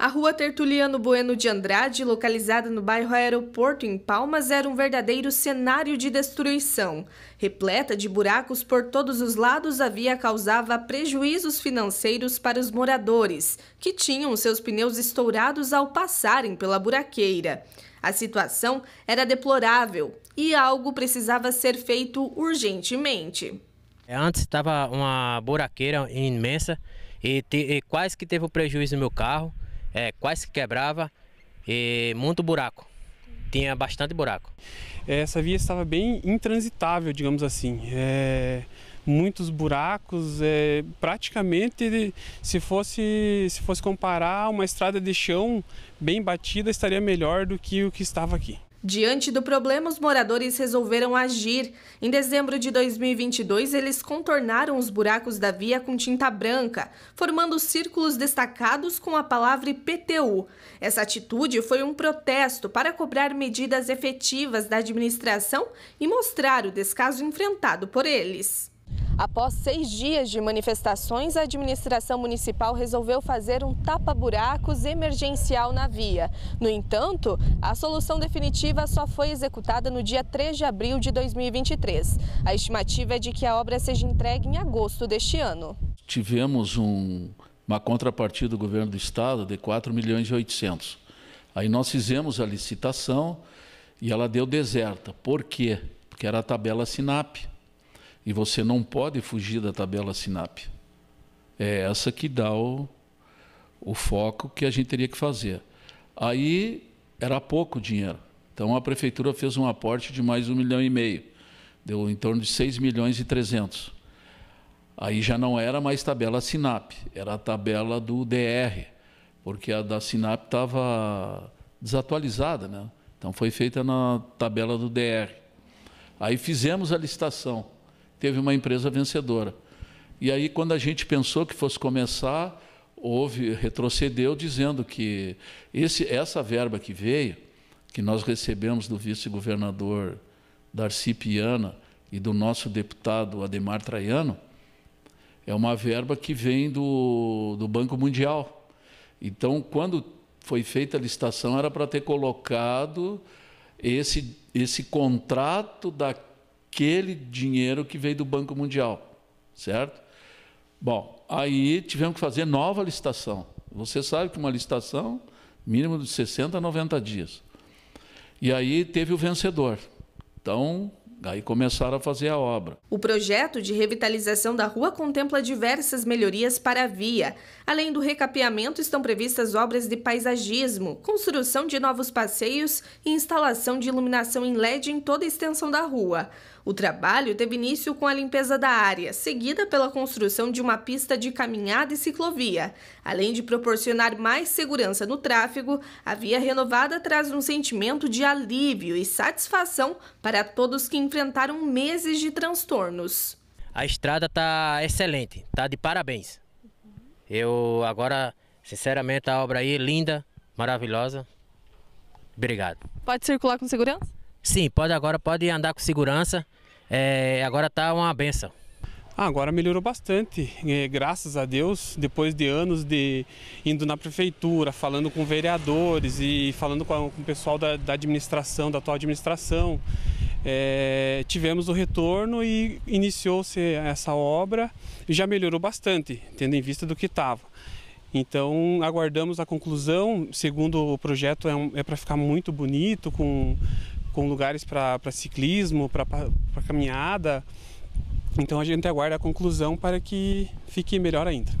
A rua Tertuliano Bueno de Andrade, localizada no bairro Aeroporto, em Palmas, era um verdadeiro cenário de destruição. Repleta de buracos por todos os lados, a via causava prejuízos financeiros para os moradores, que tinham seus pneus estourados ao passarem pela buraqueira. A situação era deplorável e algo precisava ser feito urgentemente. É, antes estava uma buraqueira imensa e, e quase que teve o um prejuízo no meu carro. É, quase que quebrava e muito buraco. Tinha bastante buraco. Essa via estava bem intransitável, digamos assim. É, muitos buracos, é, praticamente se fosse se fosse comparar uma estrada de chão bem batida estaria melhor do que o que estava aqui. Diante do problema, os moradores resolveram agir. Em dezembro de 2022, eles contornaram os buracos da via com tinta branca, formando círculos destacados com a palavra IPTU. Essa atitude foi um protesto para cobrar medidas efetivas da administração e mostrar o descaso enfrentado por eles. Após seis dias de manifestações, a administração municipal resolveu fazer um tapa-buracos emergencial na via. No entanto, a solução definitiva só foi executada no dia 3 de abril de 2023. A estimativa é de que a obra seja entregue em agosto deste ano. Tivemos um, uma contrapartida do governo do estado de 4 milhões e 800. Aí nós fizemos a licitação e ela deu deserta. Por quê? Porque era a tabela SINAP. E você não pode fugir da tabela SINAP. É essa que dá o, o foco que a gente teria que fazer. Aí era pouco dinheiro. Então a prefeitura fez um aporte de mais um milhão e meio. Deu em torno de 6 milhões e 300. Aí já não era mais tabela SINAP, era a tabela do DR, porque a da SINAP estava desatualizada, né? Então foi feita na tabela do DR. Aí fizemos a licitação teve uma empresa vencedora. E aí, quando a gente pensou que fosse começar, houve, retrocedeu dizendo que esse, essa verba que veio, que nós recebemos do vice-governador Darcy Piana e do nosso deputado Ademar Traiano, é uma verba que vem do, do Banco Mundial. Então, quando foi feita a licitação, era para ter colocado esse, esse contrato da aquele dinheiro que veio do Banco Mundial, certo? Bom, aí tivemos que fazer nova licitação. Você sabe que uma licitação, mínimo de 60 a 90 dias. E aí teve o vencedor. Então, aí começaram a fazer a obra. O projeto de revitalização da rua contempla diversas melhorias para a via. Além do recapeamento, estão previstas obras de paisagismo, construção de novos passeios e instalação de iluminação em LED em toda a extensão da rua. O trabalho teve início com a limpeza da área, seguida pela construção de uma pista de caminhada e ciclovia. Além de proporcionar mais segurança no tráfego, a via renovada traz um sentimento de alívio e satisfação para todos que enfrentaram meses de transtornos. A estrada está excelente, tá de parabéns. Eu agora, sinceramente, a obra aí é linda, maravilhosa. Obrigado. Pode circular com segurança? Sim, pode agora, pode andar com segurança. É, agora está uma benção. Ah, agora melhorou bastante, é, graças a Deus, depois de anos de indo na prefeitura, falando com vereadores e falando com, com o pessoal da, da, administração, da atual administração. É, tivemos o retorno e iniciou-se essa obra e já melhorou bastante, tendo em vista do que estava. Então, aguardamos a conclusão. Segundo o projeto, é, um, é para ficar muito bonito, com com lugares para ciclismo, para caminhada. Então a gente aguarda a conclusão para que fique melhor ainda.